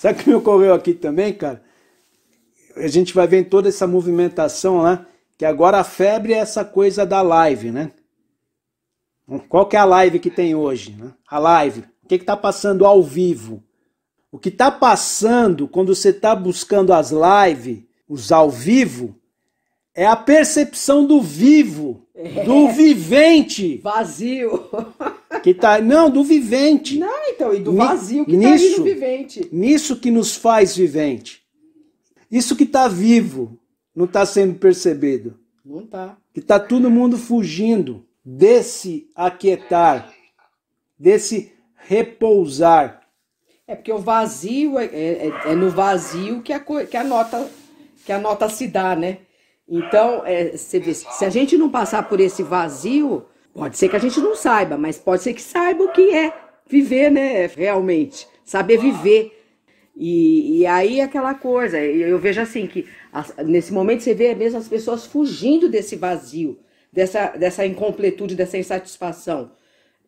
Sabe o que me ocorreu aqui também, cara? A gente vai ver toda essa movimentação lá, que agora a febre é essa coisa da live, né? Qual que é a live que tem hoje? Né? A live. O que está passando ao vivo? O que está passando quando você está buscando as lives, os ao vivo, é a percepção do vivo, é. do vivente. Vazio. Que tá, não, do vivente. Não, então, e do vazio que está no vivente. Nisso que nos faz vivente. Isso que está vivo não está sendo percebido. Não está. Que está todo mundo fugindo desse aquietar, desse repousar. É porque o vazio, é, é, é, é no vazio que a, que, a nota, que a nota se dá, né? Então, é, se a gente não passar por esse vazio, pode ser que a gente não saiba, mas pode ser que saiba o que é viver, né? Realmente, saber viver. E, e aí aquela coisa, eu vejo assim que nesse momento você vê mesmo as pessoas fugindo desse vazio, dessa, dessa incompletude, dessa insatisfação.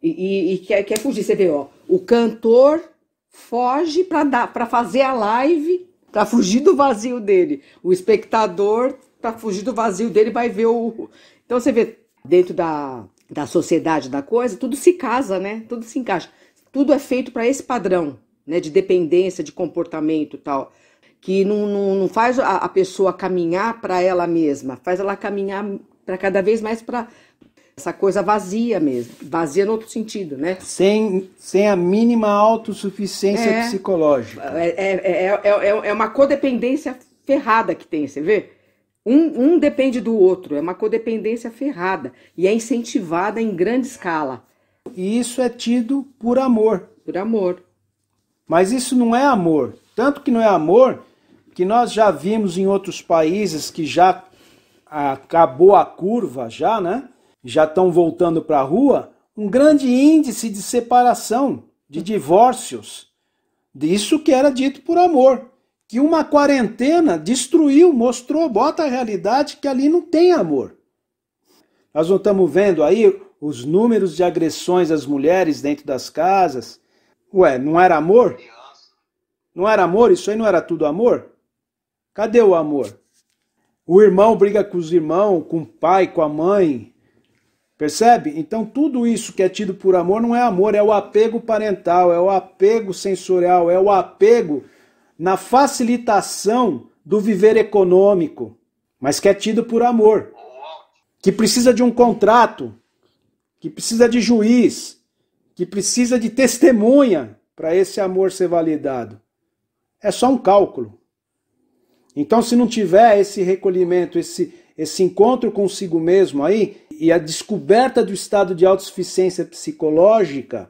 E, e, e quer, é, quer é fugir. Você vê, ó, o cantor foge para fazer a live, para tá fugir do vazio dele. O espectador, para tá fugir do vazio dele, vai ver o. Então você vê, dentro da, da sociedade da coisa, tudo se casa, né? Tudo se encaixa tudo é feito para esse padrão, né, de dependência, de comportamento tal, que não, não, não faz a, a pessoa caminhar para ela mesma, faz ela caminhar para cada vez mais para essa coisa vazia mesmo, vazia no outro sentido, né? Sem, sem a mínima autossuficiência é, psicológica. É, é, é, é, uma codependência ferrada que tem, você vê? Um, um depende do outro, é uma codependência ferrada e é incentivada em grande escala. E isso é tido por amor. Por amor. Mas isso não é amor. Tanto que não é amor que nós já vimos em outros países que já acabou a curva, já, né? Já estão voltando para a rua. Um grande índice de separação, de divórcios. Disso que era dito por amor. Que uma quarentena destruiu, mostrou, bota a realidade que ali não tem amor. Nós não estamos vendo aí os números de agressões às mulheres dentro das casas. Ué, não era amor? Não era amor? Isso aí não era tudo amor? Cadê o amor? O irmão briga com os irmãos, com o pai, com a mãe. Percebe? Então tudo isso que é tido por amor não é amor, é o apego parental, é o apego sensorial, é o apego na facilitação do viver econômico, mas que é tido por amor. Que precisa de um contrato, que precisa de juiz, que precisa de testemunha para esse amor ser validado. É só um cálculo. Então, se não tiver esse recolhimento, esse, esse encontro consigo mesmo aí, e a descoberta do estado de autossuficiência psicológica,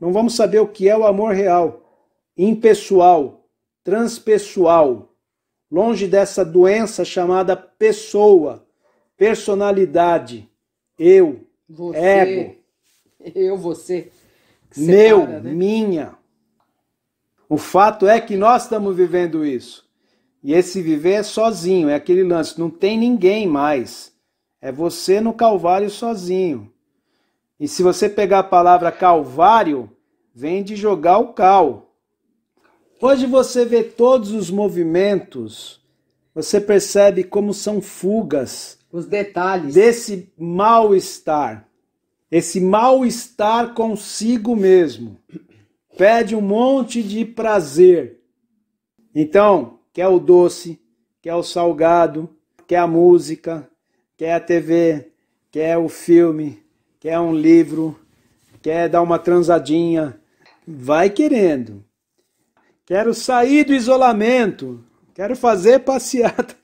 não vamos saber o que é o amor real, impessoal, transpessoal, longe dessa doença chamada pessoa, personalidade, eu, você, ego. Eu, você. Meu, né? minha. O fato é que nós estamos vivendo isso. E esse viver é sozinho, é aquele lance, não tem ninguém mais. É você no Calvário sozinho. E se você pegar a palavra Calvário, vem de jogar o cal. Hoje você vê todos os movimentos, você percebe como são fugas. Os detalhes. Desse mal-estar esse mal-estar consigo mesmo. Pede um monte de prazer. Então, quer o doce, quer o salgado, quer a música, quer a TV, quer o filme, quer um livro, quer dar uma transadinha. Vai querendo. Quero sair do isolamento. Quero fazer passeata.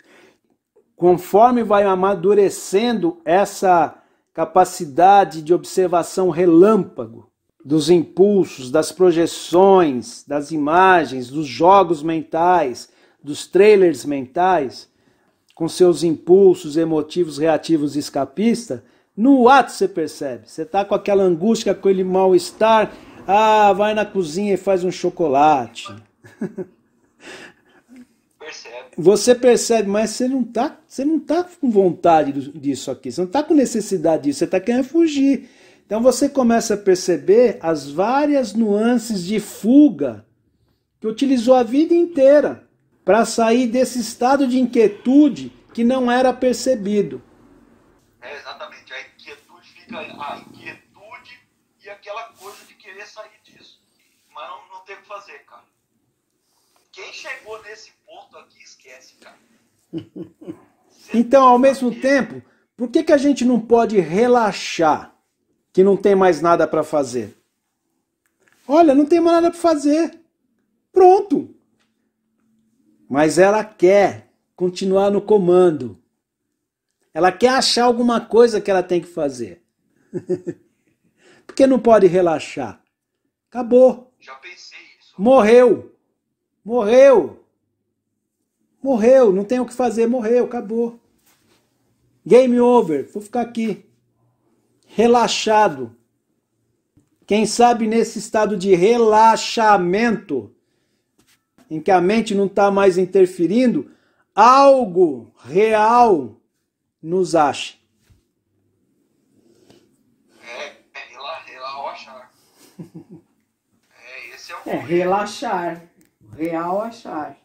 Conforme vai amadurecendo essa capacidade de observação relâmpago dos impulsos, das projeções, das imagens, dos jogos mentais, dos trailers mentais, com seus impulsos emotivos, reativos e escapista, no ato você percebe. Você está com aquela angústia, com aquele mal-estar. Ah, vai na cozinha e faz um chocolate. percebe. Você percebe, mas você não tá, você não tá com vontade disso aqui, você não tá com necessidade disso, você tá querendo fugir. Então você começa a perceber as várias nuances de fuga que utilizou a vida inteira para sair desse estado de inquietude que não era percebido. É exatamente, a inquietude fica a inquietude e aquela coisa de querer sair disso, mas não, não tem o que fazer. Quem chegou nesse ponto aqui esquece, cara. então, ao mesmo aqui... tempo, por que, que a gente não pode relaxar que não tem mais nada para fazer? Olha, não tem mais nada para fazer. Pronto. Mas ela quer continuar no comando. Ela quer achar alguma coisa que ela tem que fazer. Porque não pode relaxar. Acabou. Já pensei isso. Morreu. Morreu. Morreu, não tem o que fazer, morreu, acabou. Game over, vou ficar aqui. Relaxado. Quem sabe nesse estado de relaxamento, em que a mente não está mais interferindo, algo real nos ache. É, é relaxar. é, esse é o. É, relaxar real achar.